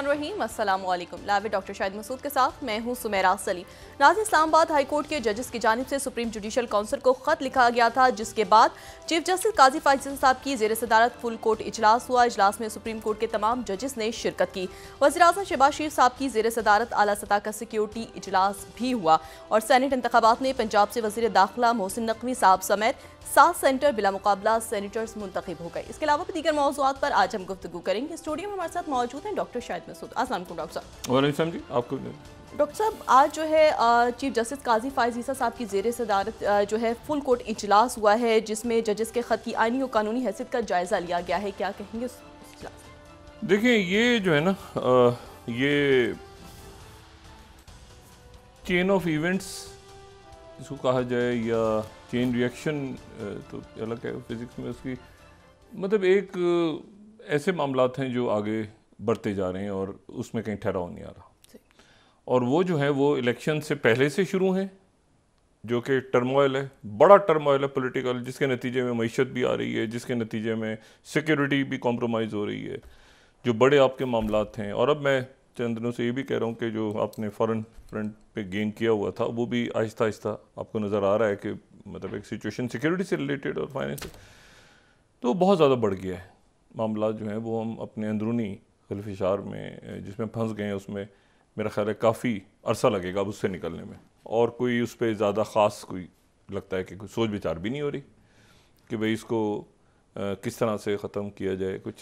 रहीम असल लावे डॉक्टर शाहिद मसूद के साथ मैं हूं सुमेरा सली नाज इस्लामाबाद हाई कोर्ट के जजेस की जानब से सुप्रीम जुडिशल काउंसिल को खत लिखा गया था जिसके बाद चीफ जस्टिस काजी फाइजन साहब की जेर सदारत फुल कोर्ट इजलास हुआ इजलास में सुप्रीम कोर्ट के तमाम जजेस ने शिरकत की वजी अजम शहबाज शरीफ साहब की जेर सदारत अला सतह का सिक्योरिटी इजलास भी हुआ और सैनेट इंतबात में पंजाब से वजी दाखिला मोहसिन नकवी साहब समेत सात सेंटर बिला मुकाबला सेनेटर्स मुंतब हो गए इसके अलावा भी दीगर मौजूद पर आज हम गुफ्तु करेंगे स्टूडियो में हमारे साथ मौजूद हैं डॉक्टर शाह हिदायत में सोता असल डॉक्टर साहब वाले जी आपको डॉक्टर साहब आज जो है चीफ जस्टिस काजी फायजीसा साहब की जेर सदारत जो है फुल कोर्ट इजलास हुआ है जिसमें जजेस के ख़त की आइनी और कानूनी हैसियत का जायज़ा लिया गया है क्या कहेंगे देखिए ये जो है ना ये चेन ऑफ इवेंट्स इसको कहा जाए या चेन रिएक्शन तो अलग है फिज़िक्स में उसकी मतलब एक ऐसे मामला हैं जो आगे बढ़ते जा रहे हैं और उसमें कहीं ठहराव नहीं आ रहा और वो जो है वो इलेक्शन से पहले से शुरू हैं जो कि टर्मोइल है बड़ा टर्मोइल है पॉलिटिकल जिसके नतीजे में मीशत भी आ रही है जिसके नतीजे में सिक्योरिटी भी कॉम्प्रोमाइज़ हो रही है जो बड़े आपके मामला हैं और अब मैं चंद दिनों से ये भी कह रहा हूँ कि जो आपने फ़ॉरन फ्रंट पे गेन किया हुआ था वो भी आहिस्ता आहिस्ता आपको नज़र आ रहा है कि मतलब एक सिचुएशन सिक्योरिटी से रिलेटेड और फाइनेंस तो बहुत ज़्यादा बढ़ गया है मामला जो हैं वो हम अपने अंदरूनी मुख्तलिफ इशार में जिसमें फंस गए हैं उसमें मेरा ख्याल है काफ़ी अरसा लगेगा अब उससे निकलने में और कोई उस पर ज़्यादा ख़ास कोई लगता है कि कोई सोच विचार भी नहीं हो रही कि भाई इसको किस तरह से ख़त्म किया जाए कुछ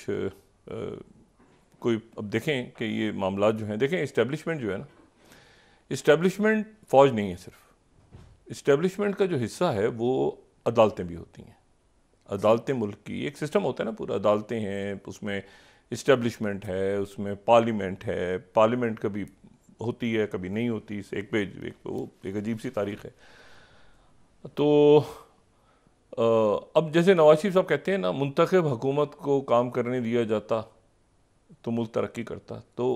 कोई अब देखें कि ये मामला जो हैं देखें इस्टेब्लिशमेंट जो है ना इस्टेबलिशमेंट फ़ौज नहीं है सिर्फ इस्टेब्लिशमेंट का जो हिस्सा है वो अदालतें भी होती हैं अदालतें मुल्क की एक सिस्टम होता है ना पूरा अदालतें हैं उसमें इस्टेब्लिशमेंट है उसमें पार्लियामेंट है पार्लियामेंट कभी होती है कभी नहीं होती एक पेज एक वो एक अजीब सी तारीख है तो अब जैसे नवाज शरीफ साहब कहते हैं ना मुंतखब हुकूमत को काम करने दिया जाता तो मुल्क तरक्की करता तो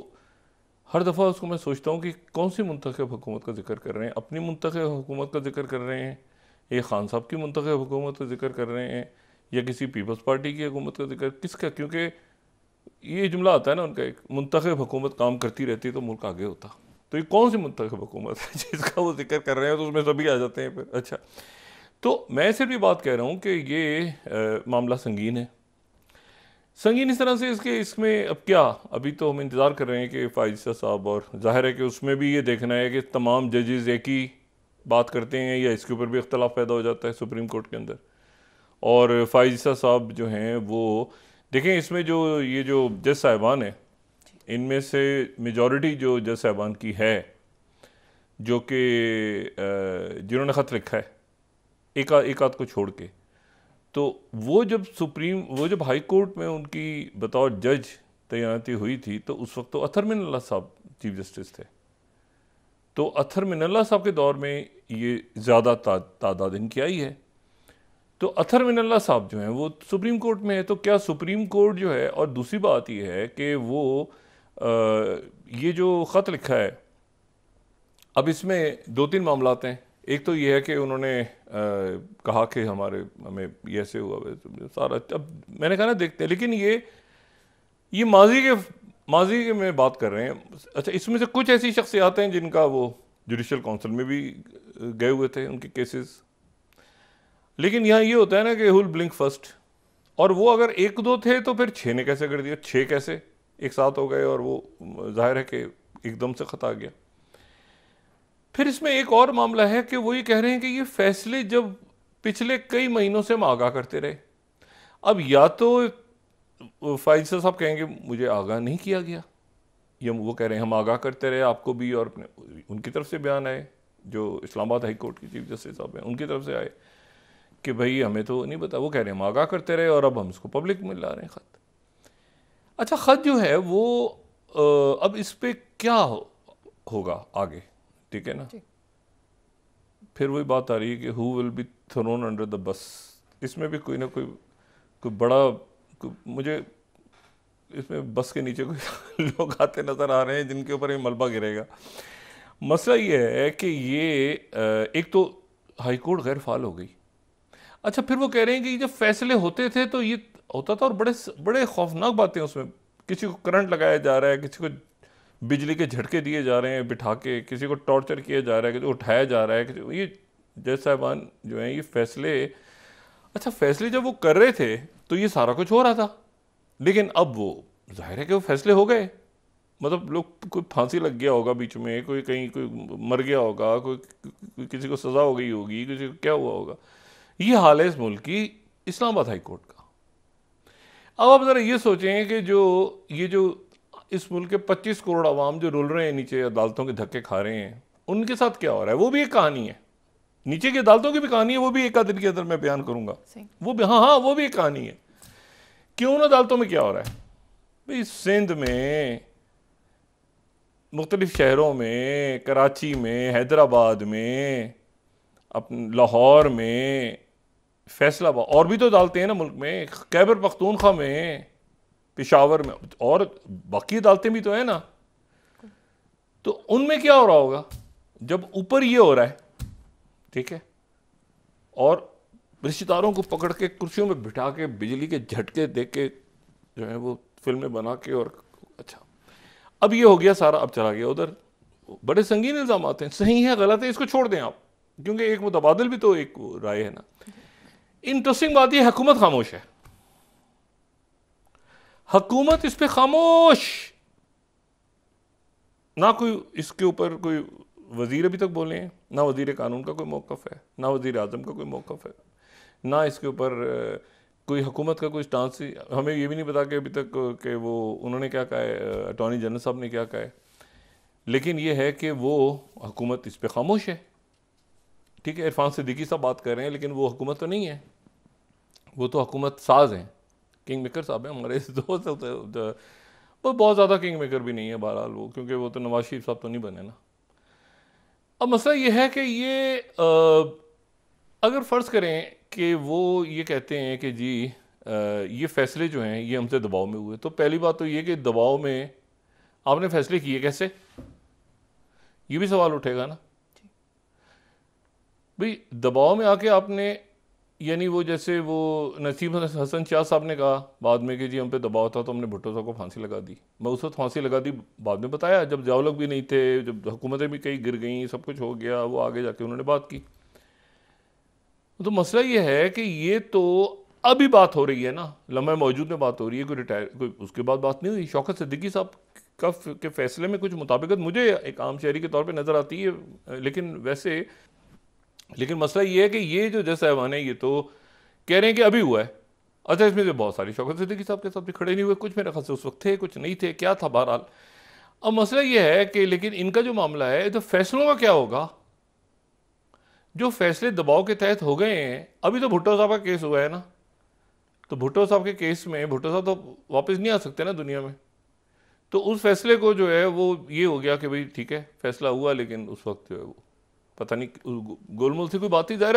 हर दफ़ा उसको मैं सोचता हूँ कि कौन सी मुंतखब हुकूमत का जिक्र कर रहे हैं अपनी मुंतखब हुकूमत का जिक्र कर रहे हैं ये खान साहब की मुंतखब हुकूमत का जिक्र कर रहे हैं या किसी पीपल्स पार्टी की हुकूमत का जिक्र किसका क्योंकि ये जुमला आता है ना उनका एक मंतखब हुकूमत काम करती रहती है तो मुल्क आगे होता तो ये कौन सी मंतखब हुकूमत है जिसका वो जिक्र कर रहे हैं तो उसमें सभी आ जाते हैं फिर अच्छा तो मैं सिर्फ ये बात कह रहा हूँ कि ये आ, मामला संगीन है संगीन इस तरह से इसके इसमें अब क्या अभी तो हम इंतज़ार कर रहे हैं कि फाइजा साहब और जाहिर है कि उसमें भी ये देखना है कि तमाम जजेज़ एक ही बात करते हैं या इसके ऊपर भी अख्तलाफ पैदा हो जाता है सुप्रीम कोर्ट के अंदर और फाइजा साहब जो हैं वो देखें इसमें जो ये जो जज साहिबान हैं इनमें से मेजॉरिटी जो जज साहिबान की है जो कि जिन्होंने ख़त लिखा है एक आ, एक आध को छोड़ के तो वो जब सुप्रीम वो जब हाई कोर्ट में उनकी बतौर जज तैनाती हुई थी तो उस वक्त तो अथर मिनल्ला साहब चीफ जस्टिस थे तो अथर मिनल्ला साहब के दौर में ये ज़्यादा तादाद इनकी आई है तो अथर मिनल्ला साहब जो हैं वो सुप्रीम कोर्ट में है तो क्या सुप्रीम कोर्ट जो है और दूसरी बात ये है कि वो आ, ये जो ख़त लिखा है अब इसमें दो तीन मामला हैं एक तो ये है कि उन्होंने आ, कहा कि हमारे हमें ऐसे हुआ तो सारा अब मैंने कहा ना देखते हैं लेकिन ये ये माजी के माजी के में बात कर रहे हैं अच्छा इसमें से कुछ ऐसी शख्सियात हैं जिनका वो जुडिशल काउंसिल में भी गए हुए थे उनके केसेस लेकिन यहाँ ये यह होता है ना कि हुल ब्लिंक फर्स्ट और वो अगर एक दो थे तो फिर छः ने कैसे कर दिया छः कैसे एक साथ हो गए और वो जाहिर है कि एकदम से ख़त आ गया फिर इसमें एक और मामला है कि वो ये कह रहे हैं कि ये फैसले जब पिछले कई महीनों से हम आगाह करते रहे अब या तो फाइज साहब कहेंगे मुझे आगाह नहीं किया गया ये वो कह रहे हैं हम आगाह करते रहे आपको भी और अपने उनकी तरफ से बयान आए जो इस्लामाबाद हाई कोर्ट के चीफ जस्टिस साहब हैं उनकी तरफ से आए कि भाई हमें तो नहीं पता वो कह रहे हैं हम आगाह करते रहे और अब हम इसको पब्लिक में ला रहे हैं ख़त अच्छा ख़त जो है वो अब इस पर क्या हो, होगा आगे ठीक है ना फिर वही बात आ रही है कि who will be thrown under the bus इसमें भी कोई ना कोई कोई बड़ा कोई, मुझे इसमें बस के नीचे कोई लोग आते नज़र आ रहे हैं जिनके ऊपर ये मलबा गिरेगा मसला ये है कि ये एक तो हाई कोर्ट गैर फाल हो गई अच्छा फिर वो कह रहे हैं कि जब फैसले होते थे तो ये होता था और बड़े बड़े खौफनाक बातें उसमें किसी को करंट लगाया जा रहा है किसी को बिजली के झटके दिए जा रहे हैं बिठा के किसी को टॉर्चर किया जा रहा है किसी को उठाया जा रहा है किसी ये जज साहबान जो हैं ये फैसले अच्छा फैसले जब वो कर रहे थे तो ये सारा कुछ हो रहा था लेकिन अब वो जाहिर है कि वो फैसले हो गए मतलब लोग कोई फांसी लग गया होगा बीच में कोई कहीं कोई मर गया होगा कोई किसी को सज़ा हो गई होगी किसी को क्या हुआ होगा ये हाल है इस मुल्क की इस्लामाबाद हाई कोर्ट का अब आप ज़रा ये सोचें कि जो ये जो इस मुल्क के 25 करोड़ आवाम जो रुल रहे हैं नीचे अदालतों के धक्के खा रहे हैं उनके साथ क्या हो रहा है वो भी एक कहानी है नीचे की अदालतों की भी कहानी है वो भी एक आदमी के अंदर मैं बयान करूंगा वो भी हाँ हाँ वो भी एक कहानी है क्यों उन अदालतों में क्या हो रहा है भाई सिंध में मुख्तलिफ शहरों में कराची में हैदराबाद में अपने लाहौर में हुआ और भी तो अदालतें हैं ना मुल्क में कैबर पख्तूनखा में पिशावर में और बाकी अदालतें भी तो हैं ना तो उनमें क्या हो रहा होगा जब ऊपर ये हो रहा है ठीक है और रिश्तेदारों को पकड़ के कुर्सियों में बिठा के बिजली के झटके दे के जो है वो फिल्में बना के और अच्छा अब ये हो गया सारा अब चला गया उधर बड़े संगीन इल्ज़ाम आते हैं सही है गलत है इसको छोड़ दें आप क्योंकि एक मुतबादल भी तो एक राय है ना इंटरेस्टिंग बात यह हकूमत खामोश है हकूमत इस पर खामोश ना कोई इसके ऊपर कोई वजीर अभी तक बोले हैं ना वजीर कानून का कोई मौकफ है ना वजीर अजम का कोई मौक़ है ना इसके ऊपर कोई हुकूमत का कोई स्टांस हमें ये भी नहीं पता कि अभी तक कि वो उन्होंने क्या कहा है अटॉर्नी जनरल साहब ने क्या कहा है लेकिन ये है कि वो हकूमत इस पर खामोश है ठीक है इरफान सिद्दीकी साहब बात कर रहे हैं लेकिन वो हुकूमत तो नहीं है वो तो हकूमत साज हैं किंग मेकर साहब हैं हमारे दोस्त तो, तो, वो बहुत ज़्यादा किंग मेकर भी नहीं है बहरहाल वो क्योंकि वो तो नवाज शरीफ साहब तो नहीं बने ना अब मसला ये है कि ये आ, अगर फ़र्ज़ करें कि वो ये कहते हैं कि जी आ, ये फ़ैसले जो हैं ये हमसे दबाव में हुए तो पहली बात तो ये कि दबाव में आपने फ़ैसले किए कैसे ये भी सवाल उठेगा ना भाई दबाव में आके आपने यानी वो जैसे वो नसीम हसन शाह साहब ने कहा बाद में कि जी हम पे दबाव था तो हमने भुट्टो साहब को फांसी लगा दी मैं उस वक्त फांसी लगा दी बाद में बताया जब जावलक भी नहीं थे जब हुकूमतें भी कई गिर गई सब कुछ हो गया वो आगे जाके उन्होंने बात की तो मसला ये है कि ये तो अभी बात हो रही है ना लम्बे मौजूद में बात हो रही है कोई रिटायर कोई उसके बाद बात नहीं हुई शौकत सिद्दीकी साहब का के फैसले में कुछ मुताबिकत मुझे एक आम शहरी के तौर पर नज़र आती है लेकिन वैसे लेकिन मसला ये है कि ये जो जज साहबान है ये तो कह रहे हैं कि अभी हुआ है अच्छा इसमें से बहुत सारी शौकत सिद्दीकी साहब के साथ भी खड़े नहीं हुए कुछ मेरे खास उस वक्त थे कुछ नहीं थे क्या था बहरहाल अब मसला ये है कि लेकिन इनका जो मामला है तो फैसलों का क्या होगा जो फैसले दबाव के तहत हो गए हैं अभी तो भुट्टो साहब का केस हुआ है ना तो भुट्टो साहब के केस में भुट्टो साहब तो वापस नहीं आ सकते ना दुनिया में तो उस फैसले को जो है वो ये हो गया कि भाई ठीक है फैसला हुआ लेकिन उस वक्त जो है वो पता नहीं गोलमोल से कोई बात ही ज़ाहिर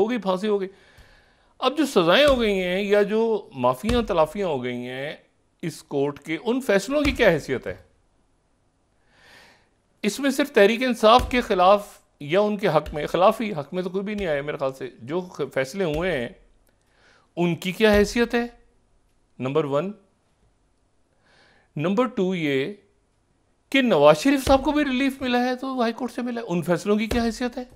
हो गई फांसी हो गई अब जो सज़ाएं हो गई हैं या जो माफिया तलाफियां हो गई हैं इस कोर्ट के उन फैसलों की क्या हैसियत है इसमें सिर्फ तहरीक इंसाफ के ख़िलाफ़ या उनके हक में खिलाफ ही हक में तो कोई भी नहीं आया मेरे ख्याल से जो फैसले हुए हैं उनकी क्या हैसियत है नंबर वन नंबर टू ये कि नवाज शरीफ साहब को भी रिलीफ मिला है तो हाईकोर्ट से मिला है उन फैसलों की क्या हैसियत है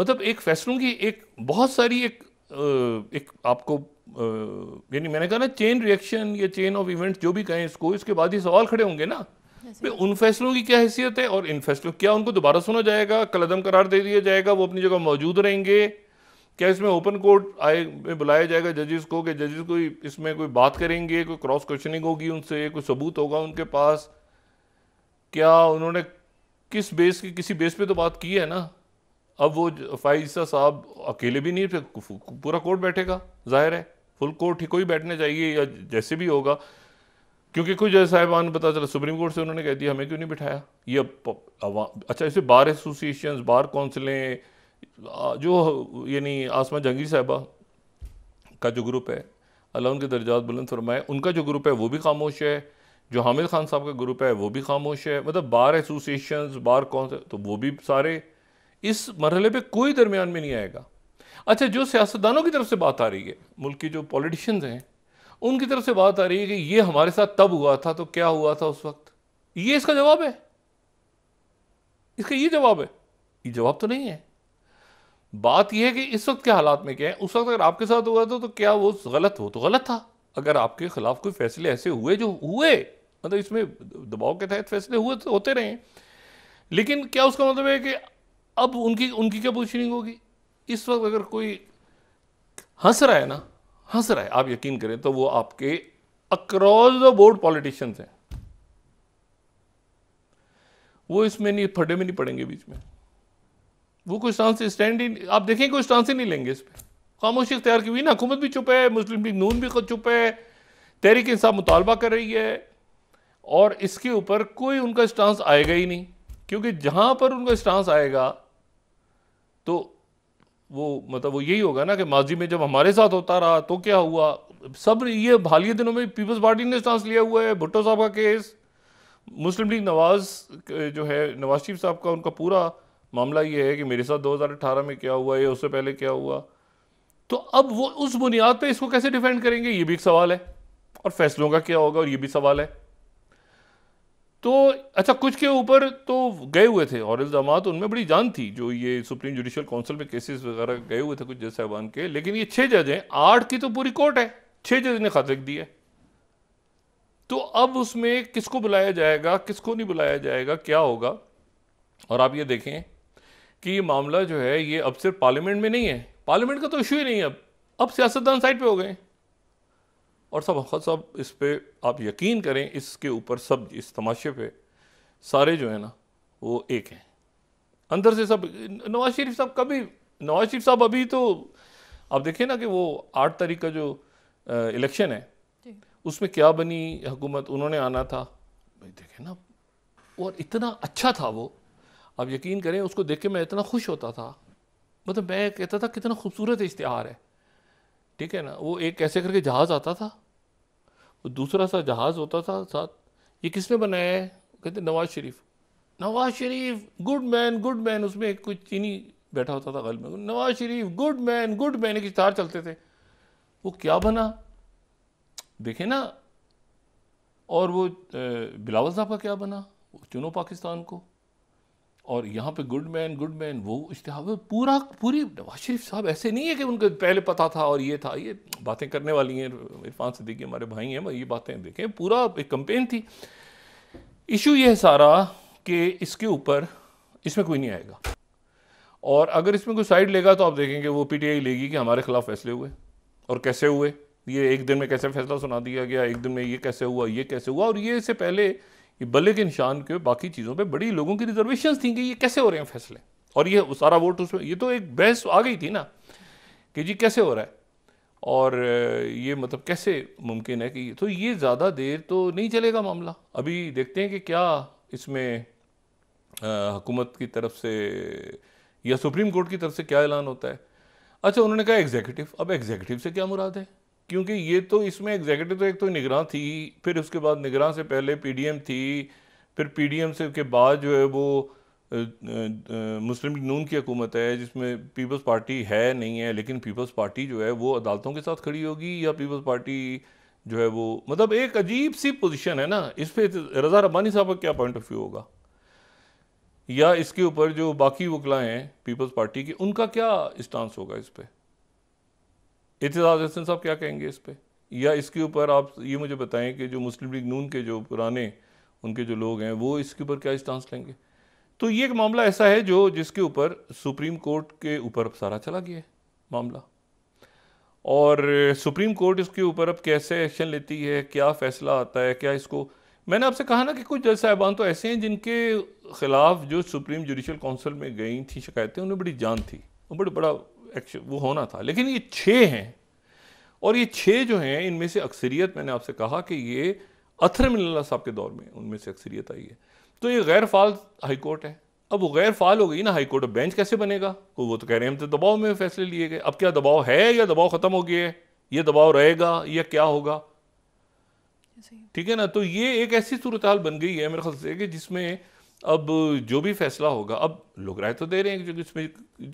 मतलब एक फैसलों की एक बहुत सारी एक एक आपको यानी मैंने कहा ना चेन रिएक्शन या चेन ऑफ इवेंट्स जो भी कहें इसको इसके बाद ही सवाल खड़े होंगे ना उन फैसलों की क्या हैसियत है और इन फैसलों क्या उनको दोबारा सुना जाएगा कलदम करार दे दिया जाएगा वो अपनी जगह मौजूद रहेंगे क्या इसमें ओपन कोर्ट आए में बुलाया जाएगा जजेस को कि जजेस कोई इसमें कोई बात करेंगे कोई क्रॉस क्वेश्चनिंग होगी उनसे कोई सबूत होगा उनके पास क्या उन्होंने किस बेस की किसी बेस पे तो बात की है ना अब वो फाइजा साहब अकेले भी नहीं फिर पूरा कोर्ट बैठेगा जाहिर है फुल कोर्ट ही कोई बैठने चाहिए या जैसे भी होगा क्योंकि कुछ जज साहिबान पता चला सुप्रीम कोर्ट से उन्होंने कह दिया हमें क्यों नहीं बिठाया ये अच्छा इसे बार एसोसिएशन बार काउंसिलें जो यानी आसमा जहांगीर साहबा का जो ग्रुप है अल्लाह उनके दर्जात बुलंद फरमाए उनका जो ग्रुप है वो भी खामोश है जो हामिद खान साहब का ग्रुप है वो भी खामोश है मतलब बार एसोसिएशन बार कौन से तो वो भी सारे इस मरहले पे कोई दरमियान में नहीं आएगा अच्छा जो सियासतदानों की तरफ से बात आ रही है मुल्क की जो पॉलिटिशियंस हैं उनकी तरफ से बात आ रही है कि ये हमारे साथ तब हुआ था तो क्या हुआ था उस वक्त ये इसका जवाब है इसका ये जवाब है ये जवाब तो नहीं है बात यह है कि इस वक्त के हालात में क्या है उस वक्त अगर आपके साथ हुआ था तो, तो क्या वो गलत हो तो गलत था अगर आपके खिलाफ कोई फैसले ऐसे हुए जो हुए मतलब इसमें दबाव के तहत फैसले हुए तो होते रहे लेकिन क्या उसका मतलब है कि अब उनकी उनकी क्या पोजिशनिंग होगी इस वक्त अगर कोई हंस रहा है ना हंस रहा है आप यकीन करें तो वो आपके अक्रॉस द बोर्ड पॉलिटिशियंस हैं वो इसमें नहीं फटे में नहीं पड़ेंगे बीच में वो कोई स्टांस स्टैंड ही आप देखें कोई स्टांस ही नहीं लेंगे इस पर खामोशी इख्तियार की हुई ना हुकूमत भी चुप है मुस्लिम लीग नून भी खुद चुप है तहरीक इंसाफ मुतालबा कर रही है और इसके ऊपर कोई उनका स्टांस आएगा ही नहीं क्योंकि जहाँ पर उनका स्टांस आएगा तो वो मतलब वो यही होगा ना कि माजी में जब हमारे साथ होता रहा तो क्या हुआ सब ये हालिया दिनों में पीपल्स पार्टी ने स्टांस लिया हुआ है भुट्टो साहब का केस मुस्लिम लीग नवाज जो है नवाज शरीफ साहब का उनका पूरा मामला ये है कि मेरे साथ 2018 में क्या हुआ या उससे पहले क्या हुआ तो अब वो उस बुनियाद पे इसको कैसे डिफेंड करेंगे ये भी एक सवाल है और फैसलों का क्या होगा और ये भी सवाल है तो अच्छा कुछ के ऊपर तो गए हुए थे और इल्ज़ाम उनमें बड़ी जान थी जो ये सुप्रीम जुडिशल काउंसिल में केसेस वगैरह गए हुए थे कुछ जज साहबान के लेकिन ये छह जज हैं आठ की तो पूरी कोर्ट है छह जज ने खत लिख दिया तो अब उसमें किसको बुलाया जाएगा किसको नहीं बुलाया जाएगा क्या होगा और आप ये देखें कि ये मामला जो है ये अब सिर्फ पार्लियामेंट में नहीं है पार्लियामेंट का तो इशू ही नहीं है अब अब सियासतदान साइड पे हो गए और सब हाँ, सब इस पर आप यकीन करें इसके ऊपर सब इस तमाशे पे सारे जो है ना वो एक हैं अंदर से सब नवाज शरीफ साहब कभी नवाज शरीफ साहब अभी तो आप देखिए ना कि वो आठ तारीख का जो इलेक्शन है उसमें क्या बनी हुकूमत उन्होंने आना था भाई देखे ना और इतना अच्छा था वो अब यकीन करें उसको देख के मैं इतना खुश होता था मतलब मैं कहता था कितना खूबसूरत इश्तहार है ठीक है ना वो एक ऐसे करके जहाज़ आता था वो दूसरा सा जहाज़ होता था साथ ये किसने बनाया है कहते Nawaz Sharif Nawaz Sharif good man good man उसमें एक कुछ चीनी बैठा होता था गल में Nawaz Sharif good man good man एक इश्तहार चलते थे वो क्या बना देखे ना और वो बिलावल साहब का क्या बना चुनो पाकिस्तान को और यहाँ पे गुड मैन गुड मैन वो इश्तहा पूरा पूरी नवाज शरीफ साहब ऐसे नहीं है कि उनको पहले पता था और ये था ये बातें करने वाली हैं इरफान सिद्दीकी हमारे भाई हैं ये बातें देखें पूरा एक कंपेन थी इशू ये है सारा कि इसके ऊपर इसमें कोई नहीं आएगा और अगर इसमें कोई साइड लेगा तो आप देखेंगे वो पीटीआई लेगी कि हमारे खिलाफ फैसले हुए और कैसे हुए ये एक दिन में कैसे फैसला सुना दिया गया एक दिन में ये कैसे हुआ ये कैसे हुआ और ये इससे पहले बल्ले के निशान के बाकी चीज़ों पे बड़ी लोगों की रिजर्वेशन थी कि ये कैसे हो रहे हैं फैसले और ये सारा वोट उसमें ये तो एक बहस आ गई थी ना कि जी कैसे हो रहा है और ये मतलब कैसे मुमकिन है कि तो ये ज़्यादा देर तो नहीं चलेगा मामला अभी देखते हैं कि क्या इसमें हुकूमत की तरफ से या सुप्रीम कोर्ट की तरफ से क्या ऐलान होता है अच्छा उन्होंने कहा एग्जीक्यूटिव अब एग्जीक्यूटिव से क्या मुराद है क्योंकि ये तो इसमें एग्जैक्टिव तो एक तो निगरान थी फिर उसके बाद निगरान से पहले पीडीएम थी फिर पीडीएम से के बाद जो है वो मुस्लिम नून की हुकूमत है जिसमें पीपल्स पार्टी है नहीं है लेकिन पीपल्स पार्टी जो है वो अदालतों के साथ खड़ी होगी या पीपल्स पार्टी जो है वो मतलब एक अजीब सी पोजीशन है ना इस पर रजा रबानी साहब का क्या पॉइंट ऑफ व्यू होगा या इसके ऊपर जो बाकी वकलाएँ हैं पीपल्स पार्टी के उनका क्या स्टांस होगा इस पर एतजाज़ हसन साहब क्या कहेंगे इस पर या इसके ऊपर आप ये मुझे बताएं कि जो मुस्लिम लीग नून के जो पुराने उनके जो लोग हैं वो इसके ऊपर क्या स्टांस लेंगे तो ये एक मामला ऐसा है जो जिसके ऊपर सुप्रीम कोर्ट के ऊपर अब सारा चला गया है मामला और सुप्रीम कोर्ट इसके ऊपर अब कैसे एक्शन लेती है क्या फ़ैसला आता है क्या इसको मैंने आपसे कहा ना कि कुछ जज साहबान तो ऐसे हैं जिनके ख़िलाफ़ जो सुप्रीम जुडिशल काउंसिल में गई थी शिकायतें उन्हें बड़ी जान थी बड़ा बड़ा वो होना था लेकिन ये छः हैं और ये छः जो हैं इनमें से अक्सरियत मैंने आपसे कहा कि ये अथर मिल्ला साहब के दौर में उनमें से अक्सरियत आई है तो ये गैर फाल हाई कोर्ट है अब वो गैर फाल हो गई ना हाई कोर्ट बेंच कैसे बनेगा वो वो तो कह रहे हैं हम तो दबाव में फैसले लिए गए अब क्या दबाव है या दबाव ख़त्म हो गया है ये दबाव रहेगा या क्या होगा ठीक है ना तो ये एक ऐसी सूरत हाल बन गई है मेरे ख्याल से कि जिसमें अब जो भी फैसला होगा अब लोग राय तो दे रहे हैं कि इसमें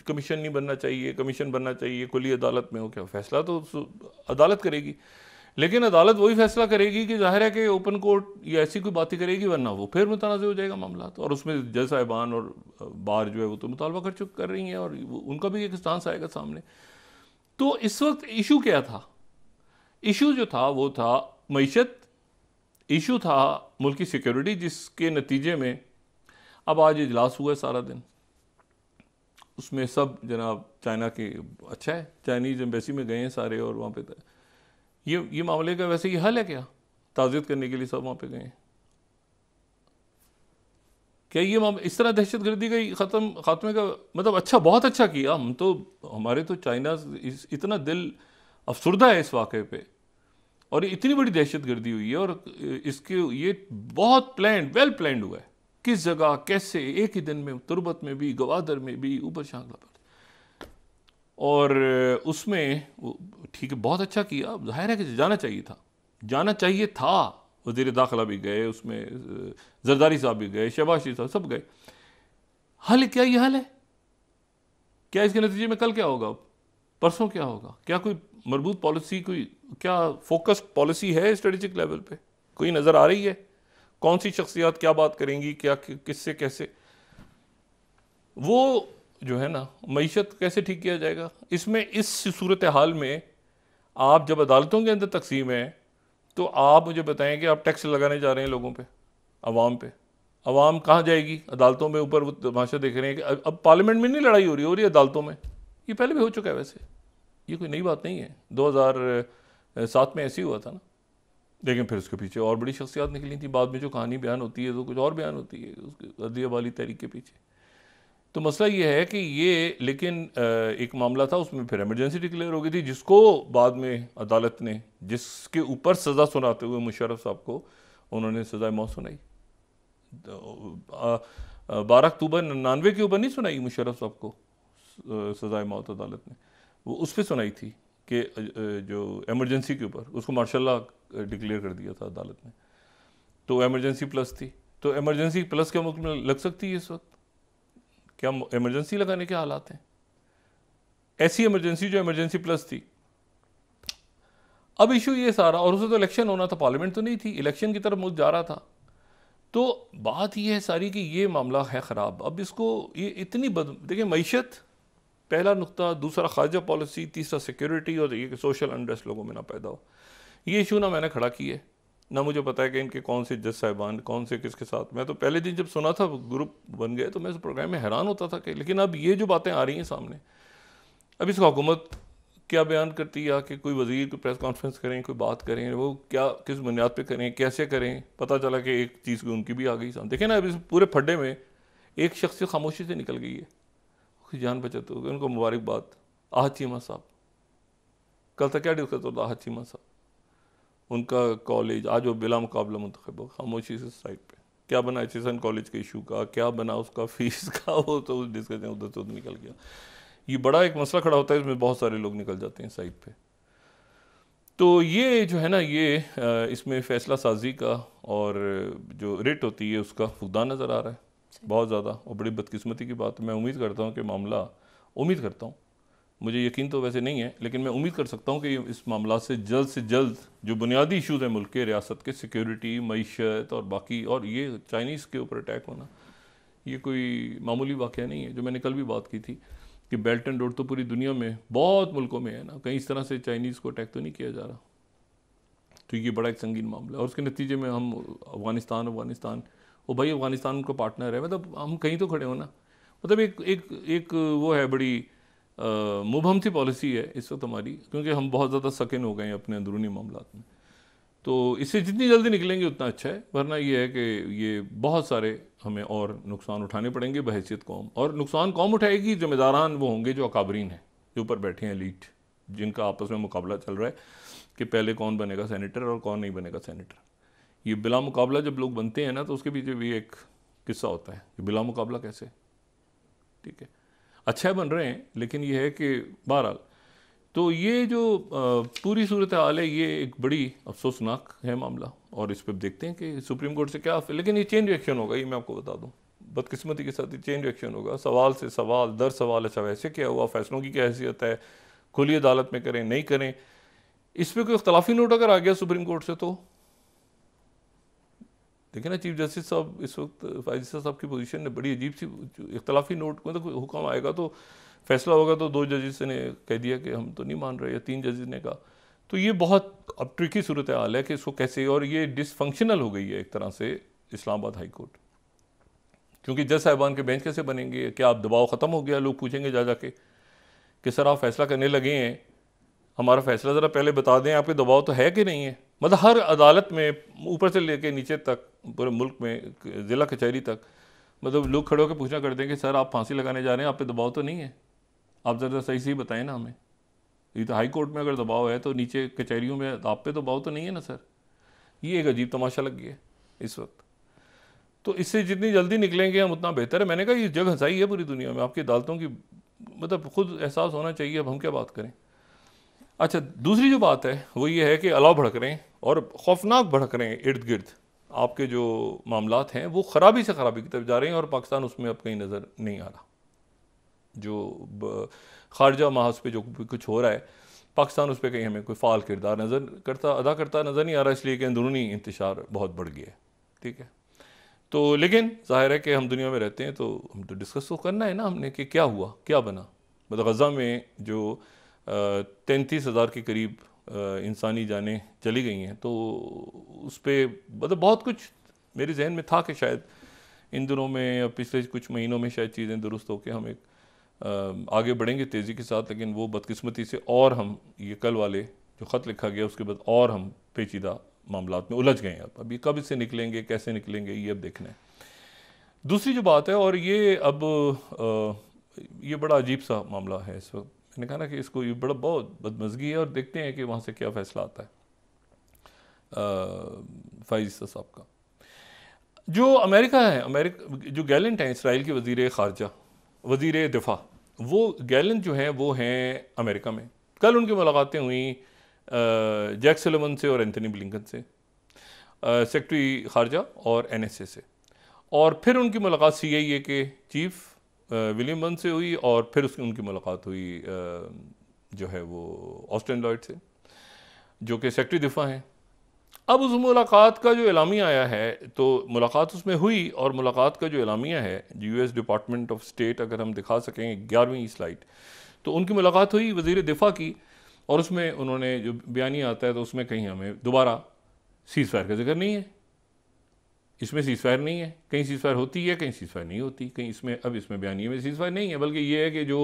कमीशन नहीं बनना चाहिए कमीशन बनना चाहिए खुली अदालत में हो क्या फैसला तो अदालत करेगी लेकिन अदालत वही फैसला करेगी कि जाहिर है कि ओपन कोर्ट या ऐसी कोई बातें करेगी वरना वो फिर मुतनाज़ हो जाएगा मामला तो और उसमें जज साहिबान और बार जो है वो तो मुतालबा कर चुक कर रही हैं और उनका भी एक स्टांस आएगा सामने तो इस वक्त इशू क्या था इशू जो था वो था मीशत इशू था मुल्क की सिक्योरिटी जिसके नतीजे में अब आज इजलास हुआ है सारा दिन उसमें सब जनाब चाइना के अच्छा है चाइनीज़ एम्बेसी में गए हैं सारे और वहाँ पे ये ये मामले का वैसे ये हल है क्या ताज़ियत करने के लिए सब वहाँ पे गए हैं क्या ये मामले इस तरह दहशत गर्दी का ख़त्म खात्मे का मतलब अच्छा बहुत अच्छा किया हम तो हमारे तो चाइना इतना दिल अफसरदा है इस वाक़े पर और इतनी बड़ी दहशत गर्दी हुई है और इसके ये बहुत प्लान वेल प्लान हुआ है किस जगह कैसे एक ही दिन में तुरबत में भी गवादर में भी ऊपर शांगला पर और उसमें ठीक है बहुत अच्छा किया जाहिर है कि जाना चाहिए था जाना चाहिए था वजीर दाखिला भी गए उसमें जरदारी साहब भी गए शबाशी साहब सब गए हल क्या ये हल है क्या इसके नतीजे में कल क्या होगा परसों क्या होगा क्या कोई मरबूत पॉलिसी कोई क्या फोकस्ड पॉलिसी है स्ट्रेटेजिक लेवल पे कोई नज़र आ रही है कौन सी शख्सियात क्या बात करेंगी क्या किससे कैसे वो जो है ना मीशत कैसे ठीक किया जाएगा इसमें इस सूरत हाल में आप जब अदालतों के अंदर तकसीम है तो आप मुझे बताएं कि आप टैक्स लगाने जा रहे हैं लोगों पे आवाम पे आवाम कहाँ जाएगी अदालतों में ऊपर वो तमाशा देख रहे हैं कि अब पार्लियामेंट में नहीं लड़ाई हो रही हो रही है अदालतों में ये पहले भी हो चुका है वैसे ये कोई नई बात नहीं है सात में ऐसे ही हुआ था ना लेकिन फिर उसके पीछे और बड़ी शख्सियात निकली थी बाद में जो कहानी बयान होती है तो कुछ और बयान होती है उसके अदिया वाली तहरीक के पीछे तो मसला ये है कि ये लेकिन एक मामला था उसमें फिर एमरजेंसी डिक्लेयर हो गई थी जिसको बाद में अदालत ने जिसके ऊपर सज़ा सुनाते हुए मुशरफ साहब को उन्होंने सज़ा मौत सुनाई तो, बारह अक्टूबर नानवे के ऊपर नहीं सुनाई मुशरफ साहब को सज़ा मौत अदालत ने वो उस पर सुनाई थी कि जो एमरजेंसी के ऊपर उसको मार्शल डिक्लेयर कर दिया था अदालत ने तो एमरजेंसी प्लस थी तो एमरजेंसी प्लस के मुल्क में लग सकती है इस वक्त क्या एमरजेंसी लगाने के हालात हैं ऐसी एमरजेंसी जो एमरजेंसी प्लस थी अब इशू ये सारा और उसे तो इलेक्शन होना था पार्लियामेंट तो नहीं थी इलेक्शन की तरफ मुल्क जा रहा था तो बात यह है सारी कि ये मामला है ख़राब अब इसको ये इतनी बद देखिए मीशत पहला नुकता दूसरा खारजा पॉलिसी तीसरा सिक्योरिटी और ये सोशल अनरेस्ट लोगों में ना पैदा हो ये इशू ना मैंने खड़ा किया ना मुझे पता है कि इनके कौन से जज साहिबान कौन से किसके साथ मैं तो पहले दिन जब सुना था ग्रुप बन गए तो मैं इस प्रोग्राम में हैरान होता था कि लेकिन अब ये जो बातें आ रही हैं सामने अब इसको हुकूमत क्या बयान करती है कि कोई वजीर को प्रेस कॉन्फ्रेंस करें कोई बात करें वो क्या किस बुनियाद पर करें कैसे करें पता चला कि एक चीज़ की उनकी भी आ गई सामने देखें ना अब इस पूरे फड्डे में एक शख्स खामोशी से निकल गई है उसकी जान बचत हो गई उनको मुबारकबाद आहत चीमा साहब कल तक क्या डिस्कस होता आहत चीमा साहब उनका कॉलेज आज वो बिला मुकाबला मंतखब खामोशी से साइड पर क्या बना एच कॉलेज के इशू का क्या बना उसका फ़ीस का वो तो डिस्कशन उधर से उधर निकल गया ये बड़ा एक मसला खड़ा होता है इसमें बहुत सारे लोग निकल जाते हैं साइड पे तो ये जो है ना ये इसमें फ़ैसला साजी का और जो रेट होती है उसका फुकदान नज़र आ रहा है बहुत ज़्यादा और बड़ी बदकिस्मती की बात मैं उम्मीद करता हूँ कि मामला उम्मीद करता हूँ मुझे यकीन तो वैसे नहीं है लेकिन मैं उम्मीद कर सकता हूँ कि इस मामला से जल्द से जल्द जो बुनियादी इशूज़ हैं मुल्क के रियासत के सिक्योरिटी मीशत और बाकी और ये चाइनीज़ के ऊपर अटैक होना ये कोई मामूली वाक़ नहीं है जो मैंने कल भी बात की थी कि बेल्ट एंड रोड तो पूरी दुनिया में बहुत मुल्कों में है ना कहीं इस तरह से चाइनीज़ को अटैक तो नहीं किया जा रहा तो ये बड़ा एक संगीन मामला है और उसके नतीजे में हम अफगानिस्तान अफगानिस्तान वो भाई अफगानिस्तान उनका पार्टनर है मतलब हम कहीं तो खड़े हो ना मतलब एक एक एक वो है बड़ी मुबहम थी पॉलिसी है इस वक्त हमारी क्योंकि हम बहुत ज़्यादा सकिन हो गए हैं अपने अंदरूनी मामला में तो इससे जितनी जल्दी निकलेंगे उतना अच्छा है वरना यह है कि ये बहुत सारे हमें और नुकसान उठाने पड़ेंगे बहसीत कौम और नुकसान कौम उठाएगी जिम्मेदारान वो होंगे जो अकाबरीन हैं जो ऊपर बैठे हैं लीड जिनका आपस में मुकाबला चल रहा है कि पहले कौन बनेगा सैनिटर और कौन नहीं बनेगा सैनिटर ये बिला मुकाबला जब लोग बनते हैं ना तो उसके पीछे भी एक किस्सा होता है कि बिला मुकाबला कैसे ठीक है अच्छा बन रहे हैं लेकिन ये है कि बहरहाल तो ये जो पूरी सूरत हाल है ये एक बड़ी अफसोसनाक है मामला और इस पर देखते हैं कि सुप्रीम कोर्ट से क्या लेकिन ये चेंज एक्शन होगा ये मैं आपको बता दूँ बदकिस्मती के साथ ये चेंज एक्शन होगा सवाल से सवाल दर सवाल अच्छा वैसे क्या हुआ फैसलों की क्या हैसियत है खुली अदालत में करें नहीं करें इस पर कोई अख्तलाफी नोट अगर आ गया सुप्रीम कोर्ट से तो लेकिन चीफ जस्टिस साहब इस वक्त फाइजिस्ता साहब की पोजीशन ने बड़ी अजीब सी इख्तलाफी नोट को तो हुक्म आएगा तो फैसला होगा तो दो जजेस ने कह दिया कि हम तो नहीं मान रहे या तीन जजेस ने कहा तो ये बहुत अब ट्रिकी सूरत हाल है कि इसको कैसे और ये डिसफंक्शनल हो गई है एक तरह से इस्लामाबाद हाई कोर्ट क्योंकि जज साहिबान के बेंच कैसे बनेंगे क्या आप दबाव ख़त्म हो गया लोग पूछेंगे जा जाके कि सर आप फैसला करने लगे हैं हमारा फैसला ज़रा पहले बता दें आपके दबाव तो है कि नहीं है मतलब हर अदालत में ऊपर से लेके नीचे तक पूरे मुल्क में ज़िला कचहरी तक मतलब लोग खड़े होकर पूछना करते हैं कि सर आप फांसी लगाने जा रहे हैं आप पे दबाव तो नहीं है आप ज़रा सही सही बताएं ना हमें ये तो हाई कोर्ट में अगर दबाव है तो नीचे कचहरीों में आप पे दबाव तो नहीं है ना सर ये एक अजीब तमाशा लग गया इस वक्त तो इससे जितनी जल्दी निकलेंगे हम उतना बेहतर है मैंने कहा ये जग हंसाई है पूरी दुनिया में आपकी अदालतों की मतलब खुद एहसास होना चाहिए अब हम क्या बात करें अच्छा दूसरी जो बात है वो ये है कि अलाव भड़क रहे हैं और खौफनाक भड़क रहे हैं इर्द गिर्द आपके जो मामला हैं वो ख़राबी से ख़राबी की तरफ जा रहे हैं और पाकिस्तान उसमें अब कहीं नज़र नहीं आ रहा जो खारजा महाज पे जो कुछ हो रहा है पाकिस्तान उस पर कहीं हमें कोई फ़ाल किरदार नज़र करता अदा करता नज़र नहीं आ रहा इसलिए कि अंदरूनी इंतशार बहुत बढ़ गया है ठीक है तो लेकिन ज़ाहिर है कि हम दुनिया में रहते हैं तो हम तो डिस्कस तो करना है ना हमने कि क्या हुआ क्या बना मतलब गज़ा में जो तैंतीस हज़ार के करीब इंसानी जाने चली गई हैं तो उस पर मतलब बहुत कुछ मेरे जहन में था कि शायद इन दिनों में या पिछले कुछ महीनों में शायद चीज़ें दुरुस्त होकर हम एक आगे बढ़ेंगे तेज़ी के साथ लेकिन वो बदकिस्मती से और हम ये कल वाले जो ख़त लिखा गया उसके बाद और हम पेचीदा मामला में उलझ गए अब अभी कब इससे निकलेंगे कैसे निकलेंगे ये अब देखना है दूसरी जो बात है और ये अब आ, ये बड़ा अजीब सा मामला है इस वक्त मैंने कहा ना कि इसको ये बड़ा बहुत बदमजगी है और देखते हैं कि वहाँ से क्या फ़ैसला आता है फ़ाइज साहब का जो अमेरिका है अमेरिका जो गैलेंट हैं इसराइल के वजीर ख़ारजा वजीर दिफा वो गैलेंट जो हैं वो हैं अमेरिका में कल उनकी मुलाकातें हुई जैक सलमन से और एंथनी ब्लिंकन से सेक्रटरी खारजा और एन एस ए से और फिर उनकी मुलाकात सी आई ए के चीफ विलियम बन से हुई और फिर उसकी उनकी मुलाकात हुई जो है वो ऑस्टन लॉयड से जो कि सेक्रेटरी दिफा हैं अब उस मुलाकात का जो इलामिया आया है तो मुलाकात उसमें हुई और मुलाकात का जो इलामिया है U S department of state अगर हम दिखा सकें ग्यारहवीं स्लाइड तो उनकी मुलाकात हुई वजीर दिफा की और उसमें उन्होंने जो बयानी आता है तो उसमें कहीं हमें दोबारा सीज फायर का जिक्र नहीं है इसमें सीजफायर नहीं है कहीं सीजफायर होती है कहीं सीजफायर नहीं होती कहीं इसमें अब इसमें बयानी में सीजफायर नहीं है बल्कि ये है कि जो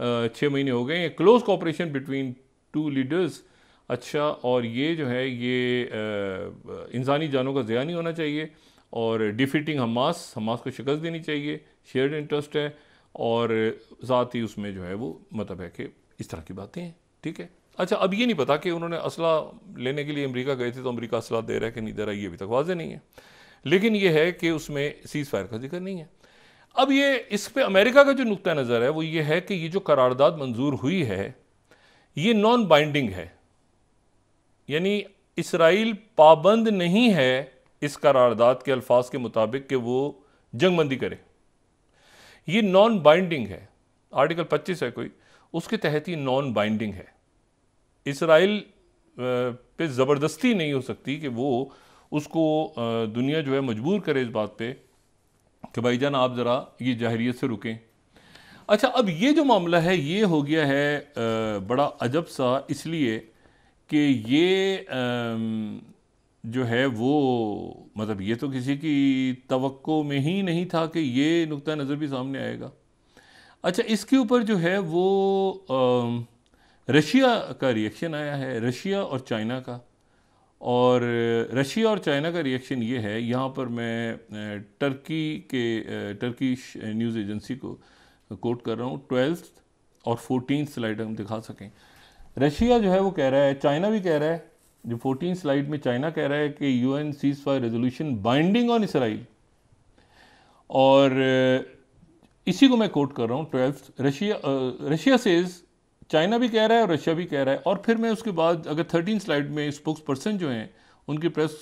छः महीने हो गए हैं close cooperation between two leaders अच्छा और ये जो है ये इंसानी जानों का ज़्यादा नहीं होना चाहिए और डिफीटिंग हमास हमास को शिकस्त देनी चाहिए शेयर्ड इंटरेस्ट है और साथ ही उसमें जो है वो मतलब है कि इस तरह की बातें हैं ठीक है अच्छा अब ये नहीं पता कि उन्होंने असला लेने के लिए अमेरिका गए थे तो अमेरिका असला दे रहा है कि नहीं दे रहा ये अभी तक वाजह नहीं है लेकिन यह है कि उसमें सीज़ फायर का जिक्र नहीं है अब ये इस पर अमेरिका का जो नुकता नज़र है वो ये है कि ये जो करारदाद मंजूर हुई है ये नॉन बाइंडिंग है यानी इसराइल पाबंद नहीं है इस करारदाद के अल्फाज के मुताबिक कि वो जंगबंदी करे ये नॉन बाइंडिंग है आर्टिकल 25 है कोई उसके तहत ही नॉन बाइंडिंग है इसराइल पे ज़बरदस्ती नहीं हो सकती कि वो उसको दुनिया जो है मजबूर करे इस बात पे कि भाई जान आप ज़रा ये जहरीत से रुकें अच्छा अब ये जो मामला है ये हो गया है बड़ा अजब सा इसलिए कि ये जो है वो मतलब ये तो किसी की तो में ही नहीं था कि ये नुक़ नज़र भी सामने आएगा अच्छा इसके ऊपर जो है वो रशिया का रिएक्शन आया है रशिया और चाइना का और रशिया और चाइना का रिएक्शन ये है यहाँ पर मैं टर्की के टर्की न्यूज़ एजेंसी को कोट कर रहा हूँ ट्वेल्थ और फोर्टीन स्लाइड हम दिखा सकें रशिया जो है वो कह रहा है चाइना भी कह रहा है जो फोर्टीन स्लाइड में चाइना कह रहा है कि U N ceasefire resolution binding on Israel और इसी को मैं कोट कर रहा हूँ twelfth Russia Russia says China भी कह रहा है और रशिया भी कह रहा है और फिर मैं उसके बाद अगर थर्टीन स्लाइड में स्पोक्स पर्सन जो हैं उनकी प्रेस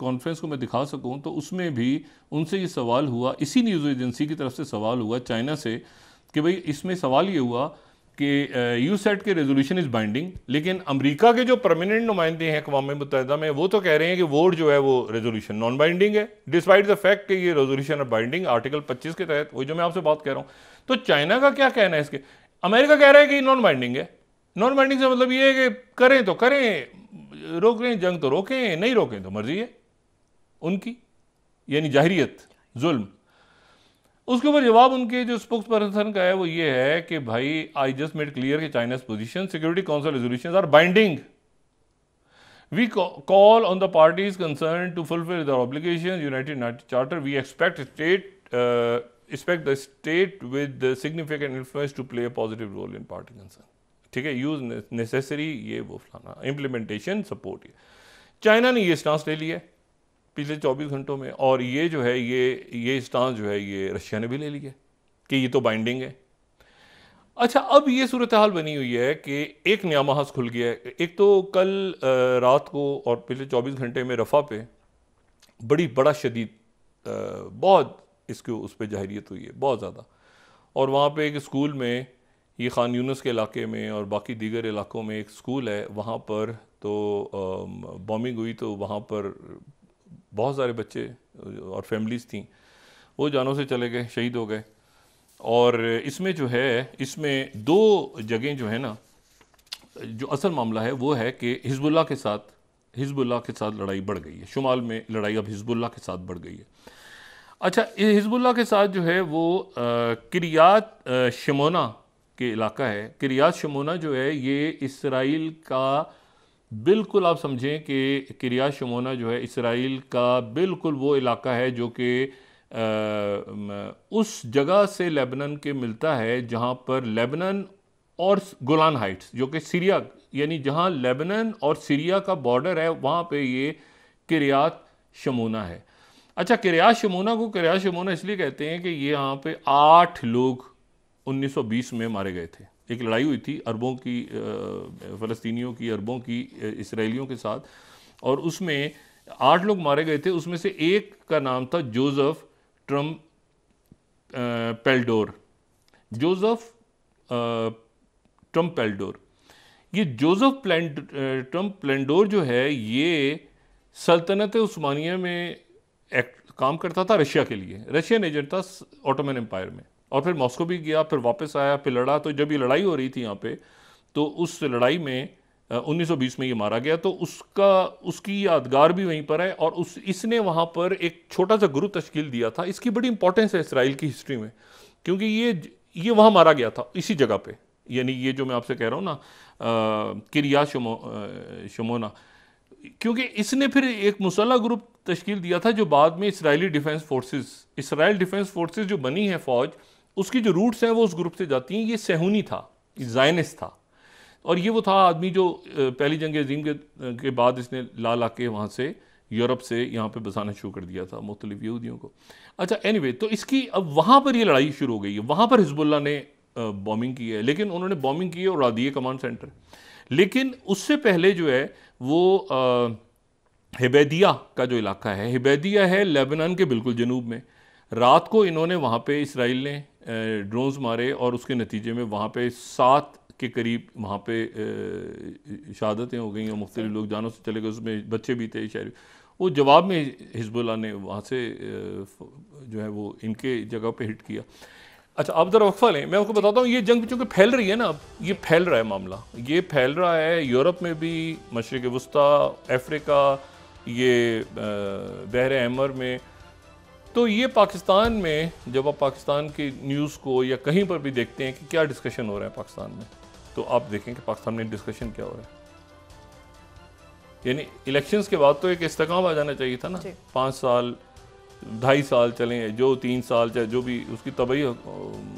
कॉन्फ्रेंस uh, को मैं दिखा सकूं तो उसमें भी उनसे ये सवाल हुआ इसी न्यूज़ एजेंसी की तरफ से सवाल हुआ चाइना से कि भाई इसमें सवाल ये हुआ कि यू सेट के रेजोल्यूशन इज़ बाइंडिंग लेकिन अमेरिका के जो परमानेंट नुमाइंदे हैं अकवा मुतहदा में वो तो कह रहे हैं कि वोट जो है वो रेजोल्यूशन नॉन बाइंडिंग है डिस्पाइट द फैक्ट कि ये रेजोल्यूशन ऑफ बाइंडिंग आर्टिकल 25 के तहत वही जो मैं आपसे बात कह रहा हूँ तो चाइना का क्या कहना है इसके अमेरिका कह रहा है कि नॉन बाइंडिंग है नॉन बाइंडिंग से मतलब ये है कि करें तो करें रोकें जंग तो रोकें नहीं रोकें तो मर्जी है उनकी यानी जाहिरियत जुल्म उसके ऊपर जवाब उनके जो स्पोक्स पर्सन का है वो ये है कि भाई आई जस्ट मेड क्लियर कि China's position security council resolution are binding we call on the parties concern to fulfil their obligation United charter we expect state expect the state with the significant influence to play a positive role in party ठीक है use necessary ये वो फलाना implementation support ये China ने ये stance ले लिया पिछले 24 घंटों में और ये जो है ये ये स्टांस जो है ये रशिया ने भी ले लिया कि ये तो बाइंडिंग है अच्छा अब ये सूरत हाल बनी हुई है कि एक नया महाज खुल गया है एक तो कल रात को और पिछले 24 घंटे में रफा पे बड़ी बड़ा शदीद बहुत इसके उस पर जहरीत हुई है बहुत ज़्यादा और वहाँ पर एक स्कूल में ये खान यूनस के इलाके में और बाकी दीगर इलाकों में एक स्कूल है वहाँ पर तो बॉम्बिंग हुई तो वहाँ पर बहुत सारे बच्चे और फैमिलीज़ थी वो जानों से चले गए शहीद हो गए और इसमें जो है इसमें दो जगह जो है ना जो असल मामला है वो है कि हिजबुल्ला के साथ हिजबुल्ला के साथ लड़ाई बढ़ गई है शुमाल में लड़ाई अब हिजबुल्ला के साथ बढ़ गई है अच्छा हिजबुल्ला के साथ जो है वो क्रियात शमोना के इलाका है क्रियात शमोना जो है ये इसराइल का बिल्कुल आप समझें कि क्रियात शमोना जो है इसराइल का बिल्कुल वो इलाका है जो कि उस जगह से लेबनन के मिलता है जहाँ पर लेबनन और गोलान हाइट्स जो कि सीरिया यानी जहाँ लेबनन और सीरिया का बॉर्डर है वहाँ पे ये क्रियात शमोना है अच्छा किरया शमूना को किरया शमूना इसलिए कहते हैं कि ये यहाँ पे आठ लोग 1920 में मारे गए थे एक लड़ाई हुई थी अरबों की फ़लस्तियों की अरबों की इसराइलियों के साथ और उसमें आठ लोग मारे गए थे उसमें से एक का नाम था Joseph Trumpeldor Joseph Trumpeldor ये जोज़फ प्लैंड ट्रम्प प्लेंडोर जो है ये सल्तनत उस्मानिया में एक्ट काम करता था रशिया के लिए रशियन एजेंट था ऑटोमन एम्पायर में और फिर मॉस्को भी गया फिर वापस आया फिर लड़ा तो जब ये लड़ाई हो रही थी यहाँ पे तो उस लड़ाई में उन्नीस सौ बीस में ये मारा गया तो उसका उसकी यादगार भी वहीं पर है और उस इसने वहाँ पर एक छोटा सा ग्रुप तश्कील दिया था इसकी बड़ी इंपॉर्टेंस है इसराइल की हिस्ट्री में क्योंकि ये ये वहाँ मारा गया था इसी जगह पर यानी ये जो मैं आपसे कह रहा हूँ ना किरिया शमो शमोना क्योंकि इसने फिर एक मुसल्ला ग्रुप तश्कील दिया था जो बाद में Israeli defence forces Israel defence forces जो बनी है फ़ौज उसकी जो रूट्स हैं वो उस ग्रुप से जाती हैं ये सहूनी था जायनिस था और ये वो था आदमी जो पहली जंग अजीम के, के बाद इसने ला ला के वहाँ से यूरोप से यहाँ पे बसाना शुरू कर दिया था मुख्तलिफ यहूदियों को अच्छा एनी anyway, तो इसकी अब वहाँ पर ये लड़ाई शुरू हो गई है वहाँ पर हिजबुल्ला ने बॉम्बिंग की है लेकिन उन्होंने बॉम्बिंग की है और रादिए कमांड सेंटर लेकिन उससे पहले जो है वो हिबैदिया का जो इलाका है हिबैदिया है लेबनान के बिल्कुल जनूब में रात को इन्होंने वहाँ पे इसराइल ने ड्रोन्स मारे और उसके नतीजे में वहाँ पे सात के करीब वहाँ पे शहादतें हो गई और मुख्तलि लोग जानों से चले गए उसमें बच्चे भी थे शहरी वो जवाब में हिजबुल्ला ने वहाँ से जो है वो इनके जगह पे हिट किया अच्छा आप ज़रा वक्फा लें मैं आपको बताता हूँ ये जंग चूँकि फैल रही है ना अब ये फैल रहा है मामला ये फैल रहा है यूरोप में भी मशरक़ वस्ती अफ्रीका ये बहर अमर में तो ये पाकिस्तान में जब आप पाकिस्तान की न्यूज़ को या कहीं पर भी देखते हैं कि क्या डिस्कशन हो रहा है पाकिस्तान में तो आप देखें कि पाकिस्तान में डिस्कशन क्या हो रहा है यानी इलेक्शंस के बाद तो एक इस्तकाम आ जाना चाहिए था ना पाँच साल ढाई साल चलें जो तीन साल चाहे जो भी उसकी तबई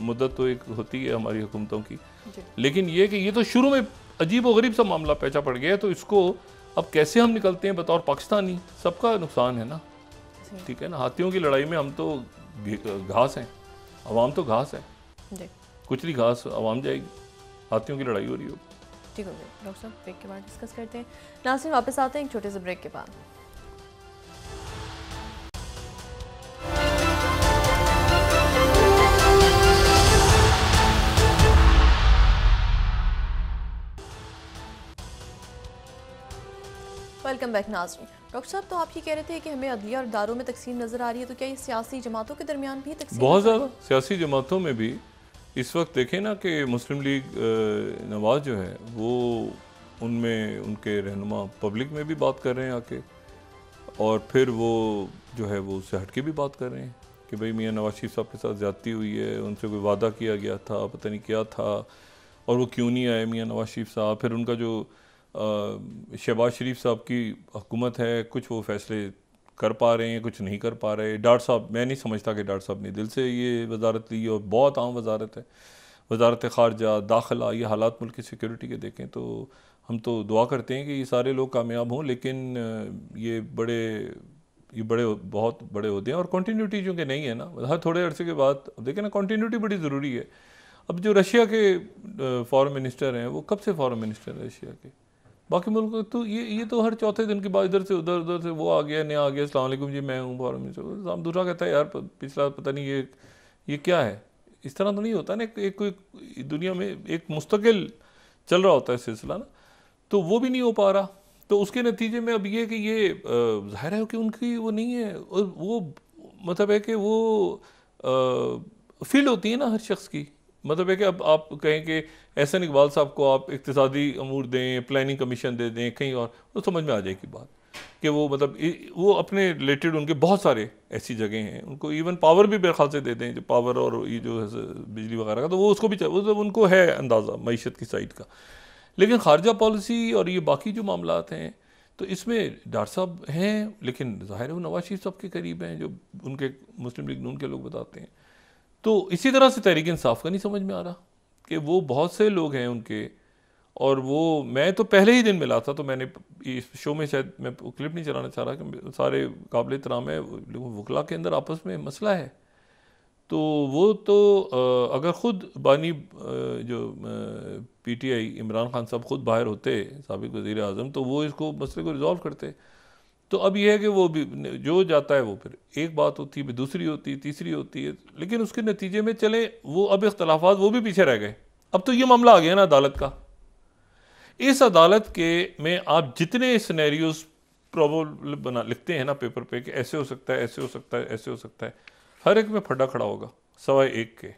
मुद्दत तो एक होती है हमारी हुकूमतों की लेकिन ये कि ये तो शुरू में अजीब व गरीब सा मामला पैचा पड़ गया तो इसको अब कैसे हम निकलते हैं बतौर पाकिस्तानी सबका नुकसान है ना ठीक है ना हाथियों की लड़ाई में हम तो घास हैं आवाम तो घास है कुछ भी घास आवाम जाएगी हाथियों की लड़ाई हो रही होगी ठीक हो डॉक्टर साहब ब्रेक के बाद डिस्कस करते हैं नासिर वापस आते हैं एक छोटे से ब्रेक के बाद वेलकम बैक नाजरी डॉक्टर साहब तो आप ये कह रहे थे कि हमें अदलिया और दारों में तकसीम नज़र आ रही है तो क्या ये सियासी जमातों के दरमियान भी तकसीम बहुत ज़्यादा सियासी जमातों में भी इस वक्त देखें ना कि मुस्लिम लीग नवाज जो है वो उनमें उनके रहनुमा पब्लिक में भी बात कर रहे हैं आके और फिर वो जो है वो उससे हट के भी बात कर रहे हैं कि भाई मियाँ नवाज शरीफ साहब के साथ ज़्यादती हुई है उनसे कोई वादा किया गया था पता नहीं क्या था और वो क्यों नहीं आए मियाँ नवाज शरीफ साहब फिर उनका जो शहबाज शरीफ साहब की हुकूमत है कुछ वो फैसले कर पा रहे हैं कुछ नहीं कर पा रहे डॉक्टर साहब मैं नहीं समझता कि डॉक्टर साहब ने दिल से ये वजारत ली और बहुत आम वजारत है वजारत खारजा दाखिला ये हालात मुल्क की सिक्योरिटी के देखें तो हम तो दुआ करते हैं कि ये सारे लोग कामयाब हों लेकिन ये बड़े ये बड़े बहुत बड़े होते हैं और कॉन्टीन्यूटी चूँकि नहीं है ना हर थोड़े अरसे के बाद देखें ना कॉन्टीन्यूटी बड़ी ज़रूरी है अब जो रशिया के फॉरेन मिनिस्टर हैं वो कब से फॉरेन मिनिस्टर हैं रशिया के बाकी मुल्क तो ये ये तो हर चौथे दिन के बाद इधर से उधर उधर से वो आ गया नया आ गया असलम जी मैं हूँ फॉरन मिनिस्टर दूसरा कहता है यार पिछला पता नहीं ये ये क्या है इस तरह तो नहीं होता ना एक कोई दुनिया में एक मुस्तकिल चल रहा होता है सिलसिला ना तो वो भी नहीं हो पा रहा तो उसके नतीजे में अब ये कि ये जाहिर है कि उनकी वो नहीं है और वो मतलब है कि वो फील होती है ना हर शख्स की मतलब है कि अब आप कहें कि एहसन इकबाल साहब को आप इकतदी अमूर दें प्लानिंग कमीशन दे दें कहीं और तो समझ में आ जाएगी बात कि वो मतलब वो अपने रिलेटेड उनके बहुत सारे ऐसी जगह हैं उनको इवन पावर भी बेखाल से दे दें जो पावर और ये जो है बिजली वगैरह का तो वो उसको भी वो तो उनको है अंदाज़ा मीशत की साइड का लेकिन खारजा पॉलिसी और ये बाकी जो मामला हैं तो इसमें डॉक्टर साहब हैं लेकिन ज़ाहिर है वो नवाज शरीफ साहब के करीब हैं जो उनके मुस्लिम लीग नून के लोग बताते हैं तो इसी तरह से तहरीक इंसाफ का नहीं समझ में आ रहा कि वो बहुत से लोग हैं उनके और वो मैं तो पहले ही दिन मिला था तो मैंने इस शो में शायद मैं क्लिप नहीं चलाना चाह रहा कि सारे काबिल तराम है वकला के अंदर आपस में मसला है तो वो तो अगर ख़ुद बानी जो P T I Imran Khan साहब ख़ुद बाहर होते सबक वज़ी अजम तो वो इसको मसले को रिजॉल्व करते तो अब यह है कि वो भी जो जाता है वो फिर एक बात होती है दूसरी होती है तीसरी होती है लेकिन उसके नतीजे में चले वो अब इख्तलाफात वो भी पीछे रह गए अब तो ये मामला आ गया ना अदालत का इस अदालत के में आप जितने स्नैरियोज प्रॉब्ल बना लिखते हैं ना पेपर पे कि ऐसे हो सकता है ऐसे हो सकता है ऐसे हो सकता है हर एक में फड्डा खड़ा होगा सवाए एक के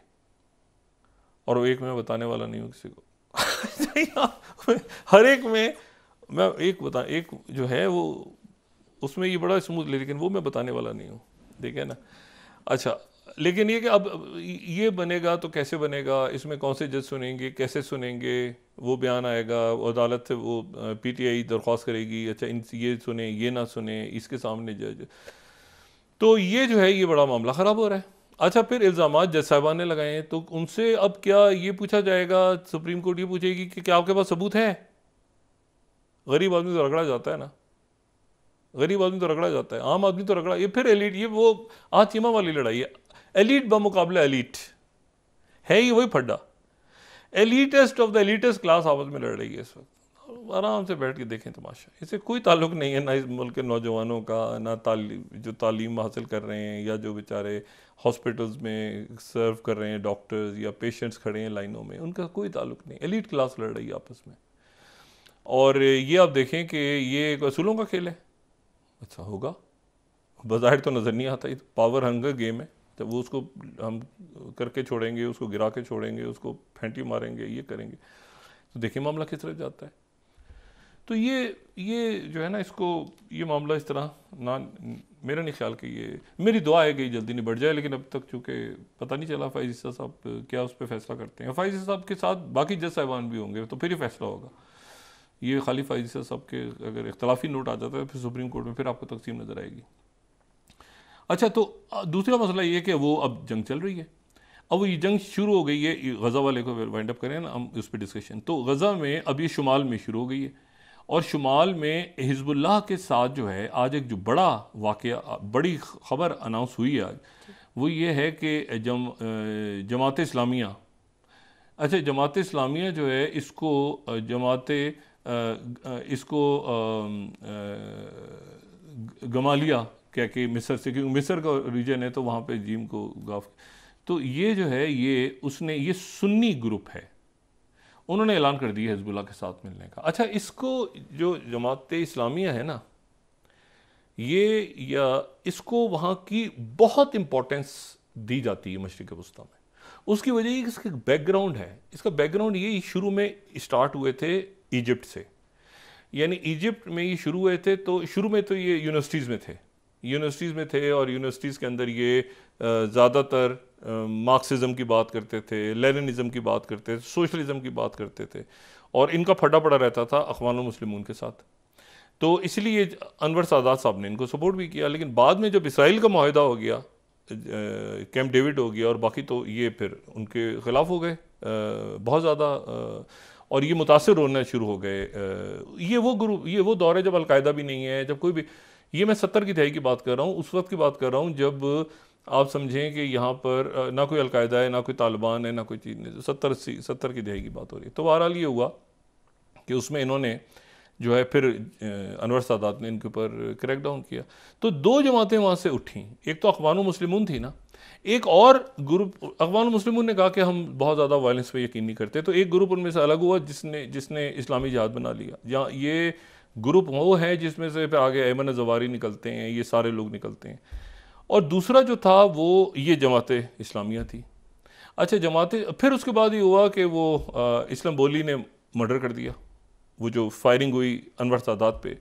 और वो एक में बताने वाला नहीं हूँ किसी को हाँ, हर एक में मैं एक बता एक जो है वो उसमें ये बड़ा स्मूथ लेकिन वो मैं बताने वाला नहीं हूँ ठीक है ना अच्छा लेकिन ये कि अब ये बनेगा तो कैसे बनेगा इसमें कौन से जज सुनेंगे कैसे सुनेंगे वो बयान आएगा अदालत से वो पी टी आई दरख्वास्त करेगी अच्छा इन ये सुने ये ना सुने इसके सामने जज तो ये जो है ये बड़ा मामला ख़राब हो रहा है अच्छा फिर इल्ज़ाम जज साहबान ने लगाए हैं तो उनसे अब क्या ये पूछा जाएगा सुप्रीम कोर्ट ये पूछेगी कि क्या आपके पास सबूत है गरीब आदमी तो रगड़ा जाता है ना गरीब आदमी तो रगड़ा जाता है आम आदमी तो रगड़ा ये फिर एलिट ये वो आतिमा वाली लड़ाई है एलिट बमुकाबला एलिट है ही वही फड्डा elitest of the elitest class आपस में लड़ रही है इस वक्त आराम से बैठ के देखें तमाशा इसे कोई ताल्लुक नहीं है ना इस मुल्क के नौजवानों का ना ताली जो तालीम हासिल कर रहे हैं या जो बेचारे हॉस्पिटल्स में सर्व कर रहे हैं डॉक्टर्स या पेशेंट्स खड़े हैं लाइनों में उनका कोई ताल्लुक नहीं एलिट क्लास लड़ रही है आपस में और ये आप देखें कि ये एक असूलों का खेल है अच्छा होगा बाहर तो नज़र नहीं आता ये पावर हंगर गेम है जब वो उसको हम करके छोड़ेंगे उसको गिरा के छोड़ेंगे उसको फेंटी मारेंगे ये करेंगे तो देखिए मामला किस तरह जाता है तो ये ये जो है ना इसको ये मामला इस तरह ना मेरा नहीं ख्याल कि ये मेरी दुआ है कि जल्दी बढ़ जाए लेकिन अब तक चूँकि पता नहीं चला फाइजिस्ता साहब क्या उस पर फैसला करते हैं फाइज़ साहब के साथ बाकी जज साहबान भी होंगे तो फिर ही फैसला होगा ये खाली फाइजिया साहब के अगर इख्तलाफी नोट आ जाता है फिर सुप्रीम कोर्ट में फिर आपको तकसीम नज़र आएगी अच्छा तो दूसरा मसला ये कि वो अब जंग चल रही है अब ये जंग शुरू हो गई है गज़ा वाले को वाइंड अप करें ना हम उस पर डिस्कशन तो गज़ा में अब ये शुमाल में शुरू हो गई है और शुमाल में हिजबुल्लाह के साथ जो है आज एक जो बड़ा वाक़ बड़ी ख़बर अनाउंस हुई है आज वो ये है कि जम जमात इस्लामिया अच्छा जमात इस्लामिया जो है इसको जमात इसको गमालिया क्या कि मिस्र से क्योंकि मिस्र का रीजन है तो वहाँ पे जीम को गाफ तो ये जो है ये उसने ये सुन्नी ग्रुप है उन्होंने ऐलान कर दिया हिजबुल्ला के साथ मिलने का अच्छा इसको जो जमात इस्लामिया है ना ये या इसको वहाँ की बहुत इम्पोर्टेंस दी जाती है मशरक़ वस्ती में उसकी वजह ये इसका बैकग्राउंड है इसका बैकग्राउंड ये शुरू में स्टार्ट हुए थे इजिप्ट से यानी इजिप्ट में ये शुरू हुए थे तो शुरू में तो ये यूनिवर्सिटीज़ में थे यूनिवर्सिटीज़ में थे और यूनिवर्सिटीज़ के अंदर ये ज़्यादातर मार्क्सिज्म की बात करते थे लेनिनिज़म की बात करते थे सोशलिज़म की बात करते थे और इनका फटा पड़ा रहता था अखवान मुस्लिम के साथ तो इसलिए अनवर सादात साहब ने इनको सपोर्ट भी किया लेकिन बाद में जब इसराइल का माहिदा हो गया कैंप डेविड हो गया और बाकी तो ये फिर उनके ख़िलाफ़ हो गए बहुत ज़्यादा और ये मुतासर होना शुरू हो गए ये वो ग्रुप ये वो दौर है जब अलकायदा भी नहीं है जब कोई भी ये मैं सत्तर की दहाई की बात कर रहा हूँ उस वक्त की बात कर रहा हूँ जब आप समझें कि यहाँ पर ना कोई अलकायदा है ना कोई तालिबान है ना कोई चीज़ नहीं सत्तर अस्सी सत्तर की दहाई की बात हो रही है तो बहरहाल ये हुआ कि उसमें इन्होंने जो है फिर अनवर सादात ने इनके ऊपर क्रैकडाउन डाउन किया तो दो जमातें वहाँ से उठी एक तो अखबान मुस्लिम थी ना एक और ग्रुप अकवान मुस्लिमों ने कहा कि हम बहुत ज़्यादा वायलेंस पे यकीन नहीं करते तो एक ग्रुप उनमें से अलग हुआ जिसने जिसने इस्लामी जहाद बना लिया या ये ग्रुप वो है जिसमें से फिर आगे एमन जवारी निकलते हैं ये सारे लोग निकलते हैं और दूसरा जो था वो ये जमात इस्लामिया थी अच्छा जमात फिर उसके बाद ये हुआ कि वो इस्लम बोली ने मर्डर कर दिया वो जो फायरिंग हुई अनवर सादात पे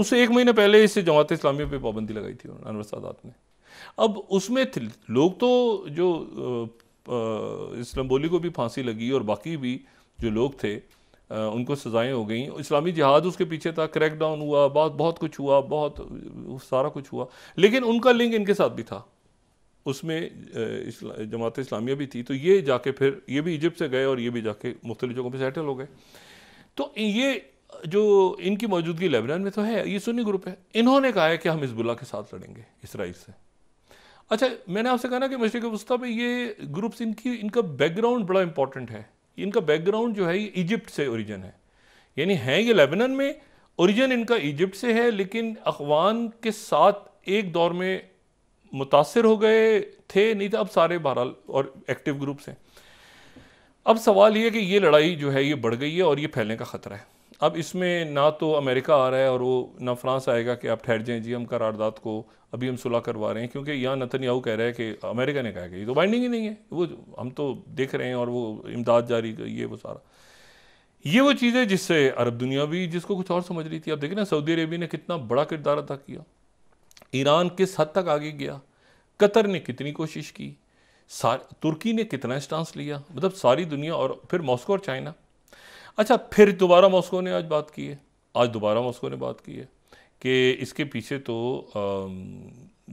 उससे एक महीने पहले इसे जमात इस्लामिया पे पाबंदी लगाई थी अनवर सादात ने अब उसमें लोग तो जो बोली को भी फांसी लगी और बाकी भी जो लोग थे उनको सजाएं हो गई इस्लामी जिहाद उसके पीछे था क्रैक डाउन हुआ बहुत बहुत कुछ हुआ बहुत सारा कुछ हुआ लेकिन उनका लिंक इनके साथ भी था उसमें इस्ला, जमात इस्लामिया भी थी तो ये जाके फिर ये भी इजिप्ट से गए और ये भी जाके मुख्तलि जगहों पर सेटल हो गए तो ये जो इनकी मौजूदगी लेबनान में तो है ये सुनी ग्रुप है इन्होंने कहा है कि हम हिजबुल्ला के साथ लड़ेंगे इसराइल से अच्छा मैंने आपसे कहा ना कि मशरक वस्ती में ये ग्रुप्स इनकी इनका बैकग्राउंड बड़ा इंपॉर्टेंट है इनका बैकग्राउंड जो है ये इजिप्ट से ओरिजिन है यानी है ये लेबनन में ओरिजिन इनका इजिप्ट से है लेकिन अखवान के साथ एक दौर में मुतासर हो गए थे नहीं तो अब सारे बहरहाल और एक्टिव ग्रुप्स हैं अब सवाल ये कि ये लड़ाई जो है ये बढ़ गई है और ये फैलने का ख़तरा है अब इसमें ना तो अमेरिका आ रहा है और वो ना फ्रांस आएगा कि आप ठहर जाएं जी हम करारदाद को अभी हम सुलह करवा रहे हैं क्योंकि यहाँ नतनयाहू कह रहा है कि अमेरिका ने कहा कि ये तो बाइंडिंग ही नहीं है वो हम तो देख रहे हैं और वो इमदाद जारी ये वो सारा ये वो चीज़ है जिससे अरब दुनिया भी जिसको कुछ और समझ रही थी आप देखें ना सऊदी अरेबिया ने कितना बड़ा किरदार अदा किया ईरान किस हद तक आगे गया कतर ने कितनी कोशिश की तुर्की ने कितना स्टांस लिया मतलब सारी दुनिया और फिर मॉस्को और चाइना अच्छा फिर दोबारा मॉस्को ने आज बात की है आज दोबारा मॉस्को ने बात की है कि इसके पीछे तो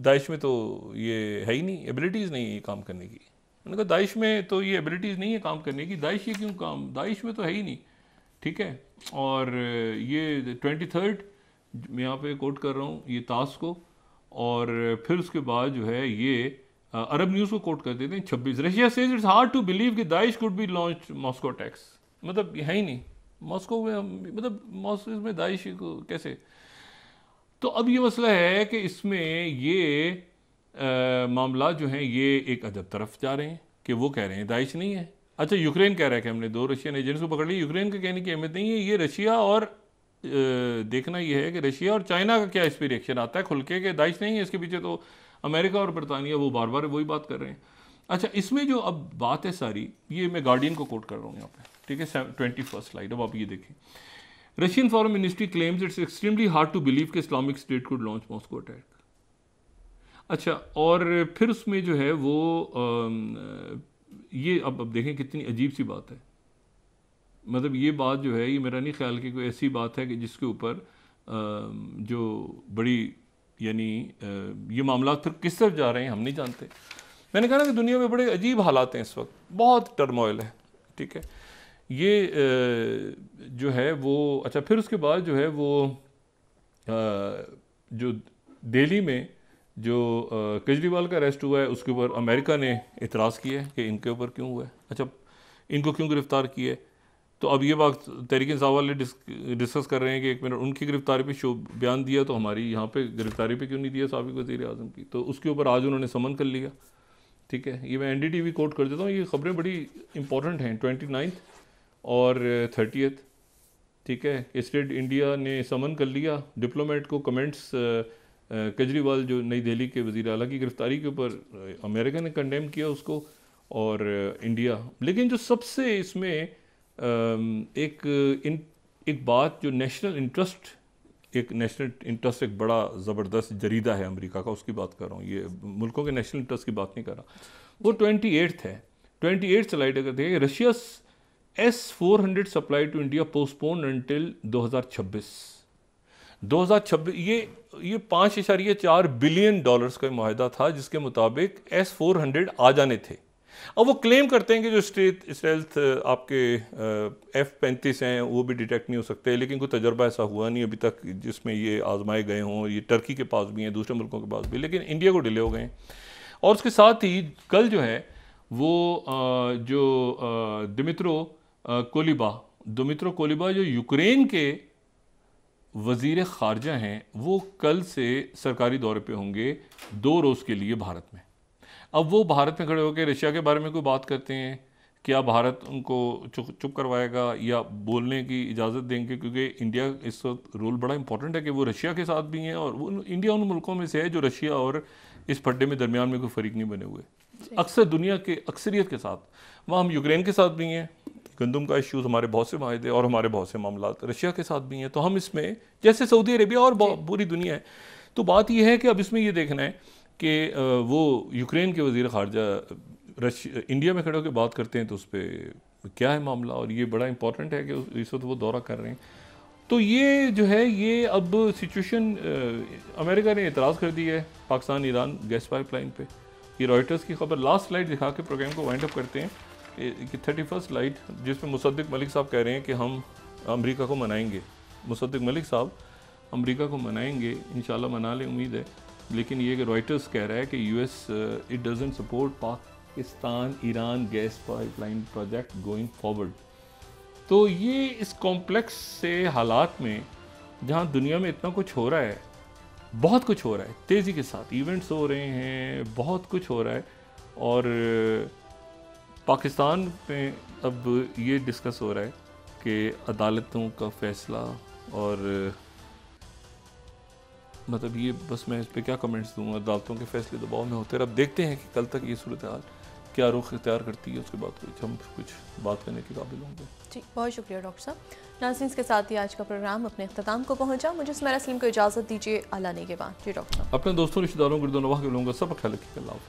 दाइश में तो ये है ही नहीं एबिलिटीज़ नहीं है ये काम करने की मैंने कहा दाइश में तो ये एबिलिटीज़ नहीं है काम करने की दाइश ये क्यों काम दाइश में तो है ही नहीं ठीक है और ये ट्वेंटी थर्ड मैं यहाँ पे कोट कर रहा हूँ ये ताश को और फिर उसके बाद जो है ये अरब न्यूज़ को कोट कर देते हैं छब्बीस Russia says it's hard to believe कि Daesh could be launch Moscow attacks मतलब है ही नहीं मॉस्को में मतलब मॉस्को में दाइश को कैसे तो अब ये मसला है कि इसमें ये मामला जो हैं ये एक अजब तरफ जा रहे हैं कि वो कह रहे हैं दाइश नहीं है अच्छा यूक्रेन कह रहा है कि हमने दो रशियन एजेंट्स को पकड़ लिया यूक्रेन के कहने की अहमियत नहीं है ये रशिया और देखना यह है कि रशिया और चाइना का क्या इस पर रिएक्शन आता है खुल के कि दाइश नहीं है इसके पीछे तो अमेरिका और बरतानिया वो बार बार वही बात कर रहे हैं अच्छा इसमें जो अब बात है सारी ये मैं गार्डियन को कोट कर रहा हूँ यहाँ पर ठीक है ट्वेंटी फर्स्ट स्लाइड अब आप ये देखें Russian foreign ministry claims it's extremely hard to believe कि Islamic State could launch Moscow attack अच्छा और फिर उसमें जो है वो आ, ये अब अब देखें कितनी अजीब सी बात है मतलब ये बात जो है ये मेरा नहीं ख्याल कि कोई ऐसी बात है कि जिसके ऊपर जो बड़ी यानी ये मामला फिर किस तरफ जा रहे हैं हम नहीं जानते मैंने कहा ना कि दुनिया में बड़े अजीब हालात हैं इस वक्त बहुत टर्मोइल है ठीक है ये जो है वो अच्छा फिर उसके बाद जो है वो जो दिल्ली में जो केजरीवाल का अरेस्ट हुआ है उसके ऊपर अमेरिका ने इतराज़ किया है कि इनके ऊपर क्यों हुआ है अच्छा इनको क्यों गिरफ़्तार किया है तो अब ये बात तहरीक इंसाफ वाले डिस, डिस्कस कर रहे हैं कि एक मिनट उनकी गिरफ़्तारी पे शो बयान दिया तो हमारी यहाँ पे गिरफ़्तारी पे क्यों नहीं दिया सबक वज़ी अजम की तो उसके ऊपर आज उन्होंने समन कर लिया ठीक है ये मैं N D T V quote कर देता हूँ ये खबरें बड़ी इंपॉर्टेंट हैं ट्वेंटी नाइन्थ और थर्टीथ ठीक है स्टेट इंडिया ने समन कर लिया डिप्लोमेट को कमेंट्स केजरीवाल जो नई दिल्ली के वजी अला की गिरफ्तारी के ऊपर अमेरिका ने कंडेम किया उसको और इंडिया लेकिन जो सबसे इसमें एक इन एक बात जो नेशनल इंटरेस्ट एक नेशनल इंटरेस्ट एक बड़ा ज़बरदस्त जरीदा है अमेरिका का उसकी बात कर रहा हूँ ये मुल्कों के नेशनल इंटरेस्ट की बात नहीं कर रहा वो ट्वेंटी एट्थ है ट्वेंटी एट्थ स्लाइड अगर देखें Russia S four hundred supply to India postpone दो हज़ार छब्बीस दो हज़ार छब्बीस ये ये पाँच इशारिया चार बिलियन डॉलर्स का माहिदा था जिसके मुताबिक एस फोर हंड्रेड आ जाने थे अब वो क्लेम करते हैं कि जो स्टेट स्टेल्थ आपके एफ पैंतीस हैं वो भी डिटेक्ट नहीं हो सकते लेकिन कोई तजर्बा ऐसा हुआ नहीं अभी तक जिसमें ये आजमाए गए हों ये टर्की के पास भी हैं दूसरे मुल्कों के पास भी लेकिन इंडिया को डिले हो गए और उसके साथ ही कल जो है वो जो दिमित्रो कोलिबा दुमित्रो कोलिबा जो यूक्रेन के वजीर खारजा हैं वो कल से सरकारी दौरे पे होंगे दो रोज़ के लिए भारत में अब वो भारत में खड़े होकर रशिया के बारे में कोई बात करते हैं क्या भारत उनको चुप चुप करवाएगा या बोलने की इजाज़त देंगे क्योंकि इंडिया इस वक्त रोल बड़ा इंपॉर्टेंट है कि वो रशिया के साथ भी हैं और वो इंडिया उन मुल्कों में से है जो रशिया और इस फड्डे में दरमियान में कोई फरीक नहीं बने हुए अक्सर दुनिया के अक्सरियत के साथ वहाँ हम यूक्रेन के साथ भी हैं गंदम का इश्यूज़ हमारे बहुत से माहे और हमारे बहुत से मामला रशिया के साथ भी हैं तो हम इसमें जैसे सऊदी अरेबिया और पूरी दुनिया है तो बात यह है कि अब इसमें ये देखना है कि वो यूक्रेन के वजीर खारजा रश इंडिया में खड़े होकर बात करते हैं तो उस पर क्या है मामला और ये बड़ा इंपॉर्टेंट है कि इस वक्त वो दौरा कर रहे हैं तो ये जो है ये अब सिचुएशन अमेरिका ने इतराज़ कर दिया है पाकिस्तान ईरान गैस पाइपलाइन पे ये रॉयटर्स की खबर लास्ट स्लाइड दिखा के प्रोग्राम को वाइंड अप करते हैं थर्टी फर्स्ट लाइट जिसमें मुसद्दिक मलिक साहब कह रहे हैं कि हम अमेरिका को मनाएंगे मुसद्दिक मलिक साहब अमेरिका को मनाएंगे इन मना लें उम्मीद है लेकिन ये कि रॉयटर्स कह रहा है कि U S it doesn't support Pakistan Iran gas pipeline project going forward तो ये इस कॉम्प्लेक्स से हालात में जहाँ दुनिया में इतना कुछ हो रहा है बहुत कुछ हो रहा है तेज़ी के साथ इवेंट्स हो रहे हैं बहुत कुछ हो रहा है और पाकिस्तान में अब ये डिस्कस हो रहा है कि अदालतों का फैसला और मतलब ये बस मैं इस पर क्या कमेंट्स दूँ अदालतों के फैसले दबाव तो में होते हैं अब देखते हैं कि कल तक ये सूरत हाल क्या रुख इख्तियार करती है उसके बाद कुछ हम कुछ बात करने के काबिल होंगे जी बहुत शुक्रिया डॉक्टर साहब नाजिन के साथ ही आज का प्रोग्राम अपने अख्ताम को पहुंचा मुझे इसमें असलम को इजाज़त दीजिए अलाने के बाद जी डॉक्टर साहब अपने दोस्तों रिश्तेदारों गुरदोनवा के लोगों का सब ख्याल रखिएगा